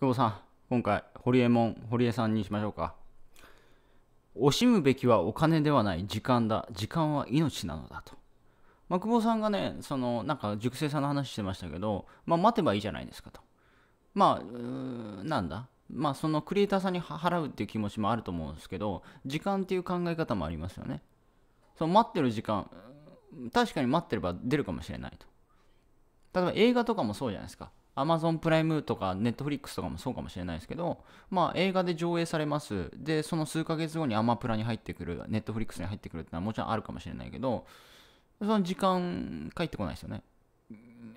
久保さん、今回、堀江門、堀江さんにしましょうか。惜しむべきはお金ではない時間だ。時間は命なのだと。まあ、久保さんがね、その、なんか熟成さんの話してましたけど、まあ、待てばいいじゃないですかと。まあ、なんだまあ、そのクリエイターさんに払うっていう気持ちもあると思うんですけど、時間っていう考え方もありますよね。その待ってる時間、確かに待ってれば出るかもしれないと。例えば映画とかもそうじゃないですか。Amazon プライムとかネットフリックスとかもそうかもしれないですけど、まあ、映画で上映されます。で、その数ヶ月後にアマプラに入ってくる、ネットフリックスに入ってくるってのはもちろんあるかもしれないけど、その時間返ってこないですよね。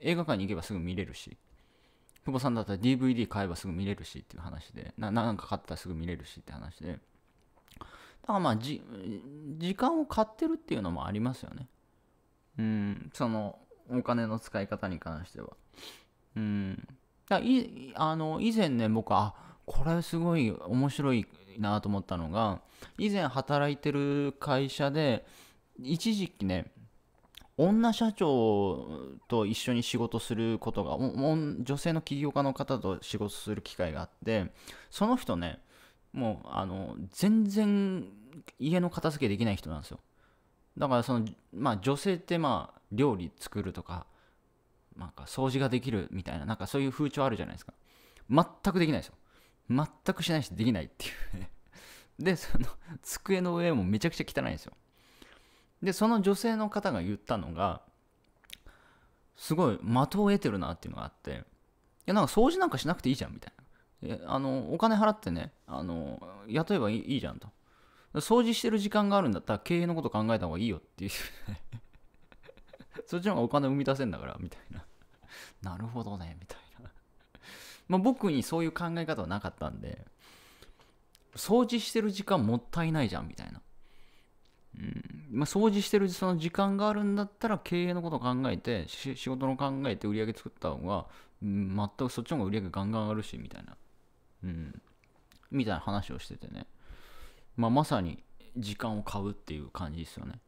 映画館に行けばすぐ見れるし、久保さんだったら DVD 買えばすぐ見れるしっていう話で、ななんか買ったらすぐ見れるしって話で。だからまあじ、時間を買ってるっていうのもありますよね。うん、その、お金の使い方に関しては。うん。だいあの以前ね、僕、あこれすごい面白いなと思ったのが、以前働いてる会社で、一時期ね、女社長と一緒に仕事することが女性の起業家の方と仕事する機会があってその人ねもうあの全然家の片付けできない人なんですよだからその、まあ、女性ってまあ料理作るとかなんか掃除ができるみたいな、なんかそういう風潮あるじゃないですか。全くできないですよ。全くしないし、できないっていうね で、その机の上もめちゃくちゃ汚いんですよ。で、その女性の方が言ったのが、すごい的を得てるなっていうのがあって、いや、なんか掃除なんかしなくていいじゃんみたいな。いあのお金払ってね、あの雇えばいいじゃんと。掃除してる時間があるんだったら経営のこと考えた方がいいよっていう そっちの方がお金生み出せんだからみたいな なるほどね、みたいな まあ僕にそういう考え方はなかったんで、掃除してる時間もったいないじゃん、みたいな。うん、まあ、掃除してるその時間があるんだったら経営のことを考えて仕事の考えて売り上げ作った方が、うん、全くそっちの方が売り上げガンガン上がるしみたいな、うん、みたいな話をしててね、まあ、まさに時間を買うっていう感じですよね、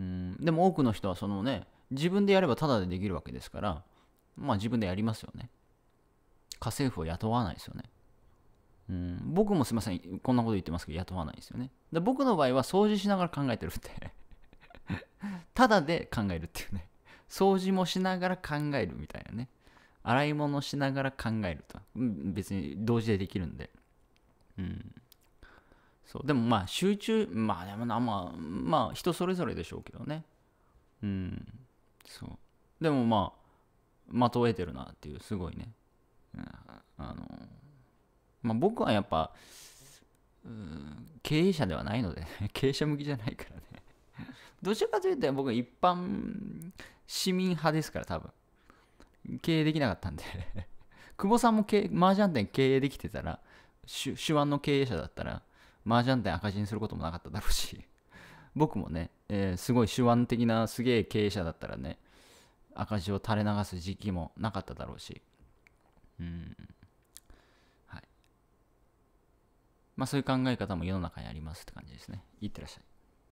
うん、でも多くの人はそのね自分でやればタダでできるわけですからまあ自分でやりますよね。家政婦を雇わないですよね。うん、僕もすみません、こんなこと言ってますけど、雇わないですよね。で僕の場合は掃除しながら考えてるって ただで考えるっていうね。掃除もしながら考えるみたいなね。洗い物しながら考えると。別に同時でできるんで。うん。そう。でもまあ集中、まあでもまあ、まあ人それぞれでしょうけどね。うん。そう。でもまあ、まとえてるなっていうすごいね、うん、あのまあ、僕はやっぱ経営者ではないので 経営者向きじゃないからねどちらかというと僕は一般市民派ですから多分経営できなかったんで 久保さんも麻雀店経営できてたら手腕の経営者だったら麻雀店赤字にすることもなかっただろうし僕もね、えー、すごい手腕的なすげえ経営者だったらね赤字を垂れ流す時期もなかっただろうし、うん。はい。まあそういう考え方も世の中にありますって感じですね。いってらっしゃい。